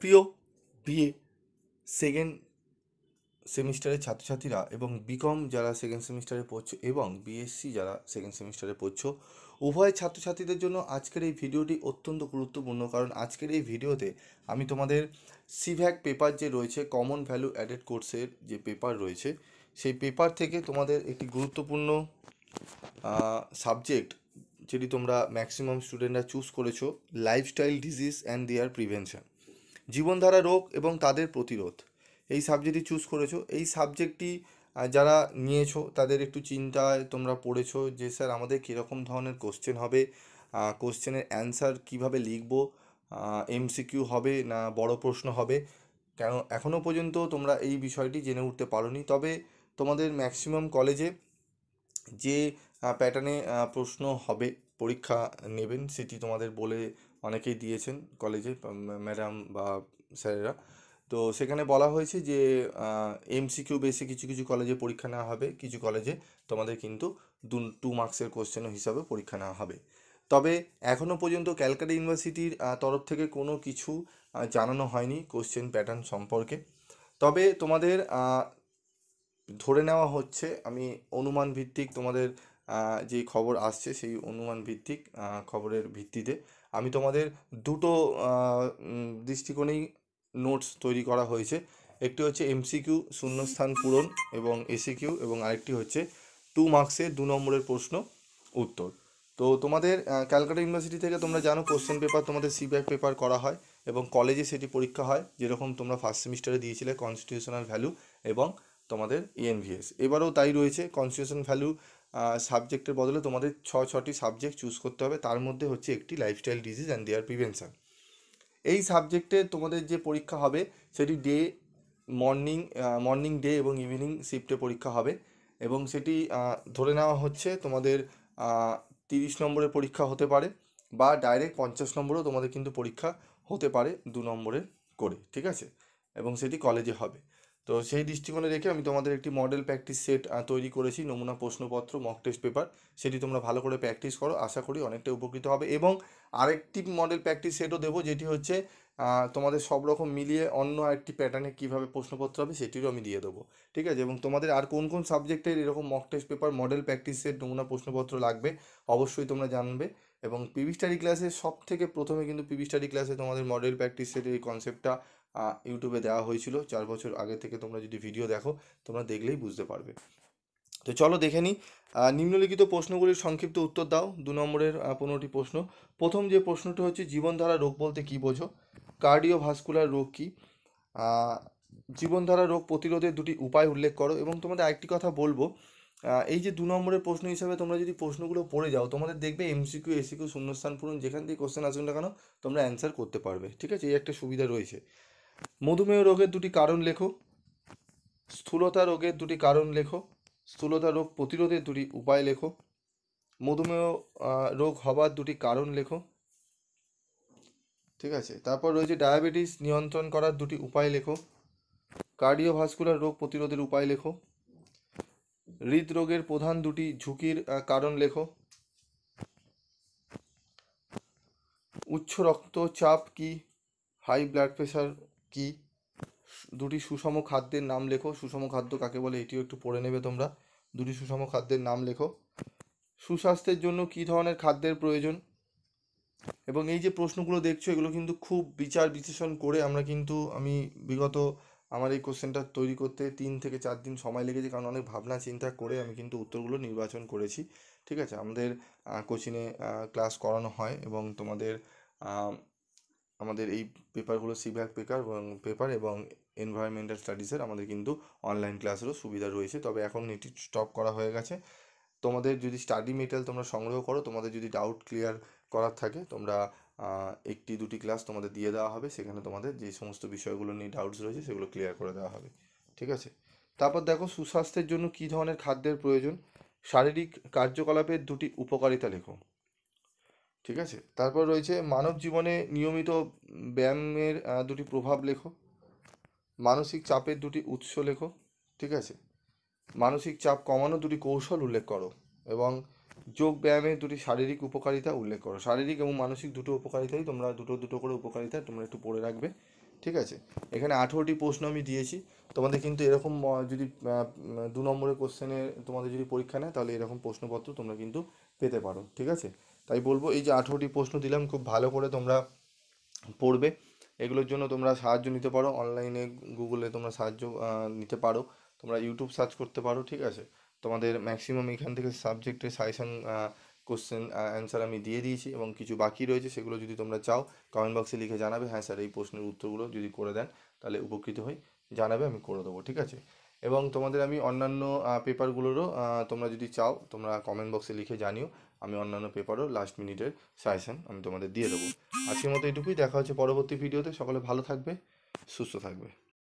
প্রিয় BA second সেমিস্টারের ছাত্রছাত্রীরা এবং বিকম যারা সেকেন্ড সেমিস্টারে পড়ছো এবং বিএসসি যারা সেকেন্ড সেমিস্টারে পড়ছো উভয় ছাত্রছাত্রীদের জন্য আজকের এই ভিডিওটি অত্যন্ত গুরুত্বপূর্ণ কারণ আজকের এই ভিডিওতে আমি তোমাদের সিভ্যাক পেপার যে রয়েছে কমন ভ্যালু অ্যাডেড কোর্সের যে পেপার রয়েছে সেই পেপার থেকে তোমাদের একটি গুরুত্বপূর্ণ সাবজেক্ট যেটি তোমরা ম্যাক্সিমাম স্টুডেন্টরা চুজ করেছো lifestyle disease and their prevention জীবনধারা রোগ এবং তাদের প্রতিরোধ এই সাবজেক্টটি চুজ করেছো এই সাবজেক্টটি যারা নিয়েছো তাদের একটু চিন্তায় তোমরা পড়েছো যে স্যার আমাদের কীরকম ধরনের কোশ্চেন হবে কোশ্চেনের অ্যান্সার কিভাবে লিখবো এমসিকিউ হবে না বড় প্রশ্ন হবে কেন এখনও পর্যন্ত তোমরা এই বিষয়টি জেনে উঠতে পারোনি তবে তোমাদের ম্যাক্সিমাম কলেজে যে প্যাটার্নে প্রশ্ন হবে পরীক্ষা নেবেন সেটি তোমাদের বলে অনেকেই দিয়েছেন কলেজে ম্যাডাম বা স্যারেরা তো সেখানে বলা হয়েছে যে এমসিকিউ বেসে কিছু কিছু কলেজে পরীক্ষা নেওয়া হবে কিছু কলেজে তোমাদের কিন্তু দু টু মার্কসের কোশ্চেন হিসাবে পরীক্ষা নেওয়া হবে তবে এখনও পর্যন্ত ক্যালকাটা ইউনিভার্সিটির তরফ থেকে কোনো কিছু জানানো হয়নি কোশ্চেন প্যাটার্ন সম্পর্কে তবে তোমাদের ধরে নেওয়া হচ্ছে আমি অনুমান ভিত্তিক তোমাদের যে খবর আসছে সেই অনুমান ভিত্তিক খবরের ভিত্তিতে আমি তোমাদের দুটো দৃষ্টিকোণেই নোটস তৈরি করা হয়েছে একটি হচ্ছে এমসিকিউ শূন্যস্থান পূরণ এবং এসিকিউ e এবং আরেকটি হচ্ছে টু মার্কসে দু নম্বরের প্রশ্ন উত্তর তো তোমাদের ক্যালকাটা ইউনিভার্সিটি থেকে তোমরা জানো কোশ্চেন পেপার তোমাদের সিব্যাক পেপার করা হয় এবং কলেজে সেটি পরীক্ষা হয় যেরকম তোমরা ফার্স্ট সেমিস্টারে দিয়েছিলে কনস্টিটিউশনাল ভ্যালু এবং তোমাদের ইএনভিএস এবারেও তাই রয়েছে কনস্টিটিউশন ভ্যালু সাবজেক্টের বদলে তোমাদের ছ ছটি সাবজেক্ট চুজ করতে হবে তার মধ্যে হচ্ছে একটি lifestyle disease and their prevention এই সাবজেক্টে তোমাদের যে পরীক্ষা হবে সেটি ডে মর্নিং মর্নিং ডে এবং ইভিনিং শিফটে পরীক্ষা হবে এবং সেটি ধরে নেওয়া হচ্ছে তোমাদের তিরিশ নম্বরের পরীক্ষা হতে পারে বা ডাইরেক্ট পঞ্চাশ নম্বরেও তোমাদের কিন্তু পরীক্ষা হতে পারে দু নম্বরের করে ঠিক আছে এবং সেটি কলেজে হবে তো সেই দৃষ্টিকোণে রেখে আমি তোমাদের একটি মডেল প্র্যাকটিস সেট তৈরি করেছি নমুনা প্রশ্নপত্র মক টেস্ট পেপার সেটি তোমরা ভালো করে প্র্যাকটিস করো আশা করি অনেকটা উপকৃত হবে এবং আরেকটি মডেল প্র্যাকটিস সেটও দেবো যেটি হচ্ছে তোমাদের সব রকম মিলিয়ে অন্য একটি প্যাটার্নে কীভাবে প্রশ্নপত্র হবে সেটিরও আমি দিয়ে দেবো ঠিক আছে এবং তোমাদের আর কোন কোন সাবজেক্টের এরকম mock test paper model practice set নমুনা প্রশ্নপত্র লাগবে অবশ্যই তোমরা জানবে এবং পিভি স্টাডি ক্লাসে সব থেকে প্রথমে কিন্তু পিভি স্টাডি ক্লাসে তোমাদের মডেল প্র্যাকটিস সেটের এই কনসেপ্টটা ইউটিউবে দেওয়া হয়েছিল চার বছর আগে থেকে তোমরা যদি ভিডিও দেখো তোমরা দেখলেই বুঝতে পারবে তো চলো দেখে নিই নিম্নলিখিত প্রশ্নগুলির সংক্ষিপ্ত উত্তর দাও দু নম্বরের পনেরোটি প্রশ্ন প্রথম যে প্রশ্নটি হচ্ছে জীবনধারা রোগ বলতে কী বোঝো ভাস্কুলার রোগ কী জীবনধারা রোগ প্রতিরোধের দুটি উপায় উল্লেখ করো এবং তোমাদের আরেকটি কথা বলবো এই যে দু নম্বরের প্রশ্ন হিসাবে তোমরা যদি প্রশ্নগুলো পড়ে যাও তোমাদের দেখবে এমসিকিউ এসিকিউ শূন্যস্থান পূরণ যেখান থেকে কোশ্চেন আসবে না কেন তোমরা অ্যান্সার করতে পারবে ঠিক আছে এই একটা সুবিধা রয়েছে মধুমেহ রোগের দুটি কারণ লেখো স্থূলতা রোগের দুটি কারণ লেখো স্থূলতা রোগ প্রতিরোধের দুটি উপায় লেখো মধুমেহ রোগ হবার দুটি কারণ লেখো ঠিক আছে তারপর রয়েছে ডায়াবেটিস নিয়ন্ত্রণ করার দুটি উপায় লেখো কার্ডিওভাস্কুলার রোগ প্রতিরোধের উপায় লেখো হৃদরোগের প্রধান দুটি ঝুঁকির কারণ লেখো উচ্চ রক্তচাপ কি হাই ব্লাড প্রেশার কি দুটি সুষম খাদ্যের নাম লেখো সুষম খাদ্য কাকে বলে এটিও একটু পড়ে নেবে তোমরা দুটি সুষম খাদ্যের নাম লেখো সুস্বাস্থ্যের জন্য কি ধরনের খাদ্যের প্রয়োজন এবং এই যে প্রশ্নগুলো দেখছো এগুলো কিন্তু খুব বিচার বিশ্লেষণ করে আমরা কিন্তু আমি বিগত আমার এই কোশ্চেনটা তৈরি করতে তিন থেকে চার দিন সময় লেগেছে কারণ অনেক ভাবনা চিন্তা করে আমি কিন্তু উত্তরগুলো নির্বাচন করেছি ঠিক আছে আমাদের কোচিংয়ে ক্লাস করানো হয় এবং তোমাদের আমাদের এই পেপারগুলো সিভ্যাক পেপার এবং পেপার এবং এনভায়রনমেন্টাল স্টাডিজের আমাদের কিন্তু অনলাইন ক্লাসেরও সুবিধা রয়েছে তবে এখন নেটি স্টপ করা হয়ে গেছে তোমাদের যদি স্টাডি মেটেরিয়াল তোমরা সংগ্রহ করো তোমাদের যদি ডাউট ক্লিয়ার করার থাকে তোমরা একটি দুটি ক্লাস তোমাদের দিয়ে দেওয়া হবে সেখানে তোমাদের যে সমস্ত বিষয়গুলো নিয়ে ডাউটস রয়েছে সেগুলো ক্লিয়ার করে দেওয়া হবে ঠিক আছে তারপর দেখো সুস্বাস্থ্যের জন্য কী ধরনের খাদ্যের প্রয়োজন শারীরিক কার্যকলাপের দুটি উপকারিতা লেখো ঠিক আছে তারপর রয়েছে মানব জীবনে নিয়মিত ব্যায়ামের দুটি প্রভাব লেখো মানসিক চাপের দুটি উৎস লেখো ঠিক আছে মানসিক চাপ কমানো দুটি কৌশল উল্লেখ করো এবং যোগ ব্যায়ামের দুটি শারীরিক উপকারিতা উল্লেখ করো শারীরিক এবং মানসিক দুটো উপকারিতাই তোমরা দুটো দুটো করে উপকারিতা তোমরা একটু পড়ে রাখবে ঠিক আছে এখানে আঠেরোটি প্রশ্ন আমি দিয়েছি তোমাদের কিন্তু এরকম যদি দু নম্বরের কোশ্চেনের তোমাদের যদি পরীক্ষা নেয় তাহলে এরকম প্রশ্নপত্র তোমরা কিন্তু পেতে পারো ঠিক আছে তাই বলবো এই যে আঠেরোটি প্রশ্ন দিলাম খুব ভালো করে তোমরা পড়বে এগুলোর জন্য তোমরা সাহায্য নিতে পারো অনলাইনে গুগলে তোমরা সাহায্য নিতে পারো তোমরা ইউটিউব সার্চ করতে পারো ঠিক আছে তোমাদের ম্যাক্সিমাম এখান থেকে সাবজেক্টের সাজেশান কোশ্চেন অ্যান্সার আমি দিয়ে দিয়েছি এবং কিছু বাকি রয়েছে সেগুলো যদি তোমরা চাও কমেন্ট বক্সে লিখে জানাবে হ্যাঁ স্যার এই প্রশ্নের উত্তরগুলো যদি করে দেন তাহলে উপকৃত হই জানাবে আমি করে দেবো ঠিক আছে এবং তোমাদের আমি অন্যান্য পেপারগুলোরও তোমরা যদি চাও তোমরা কমেন্ট বক্সে লিখে জানিও আমি অন্যান্য পেপারও লাস্ট মিনিটের সাজেশন আমি তোমাদের দিয়ে দেবো আজকের মতো এটুকুই দেখা হচ্ছে পরবর্তী ভিডিওতে সকলে ভালো থাকবে সুস্থ থাকবে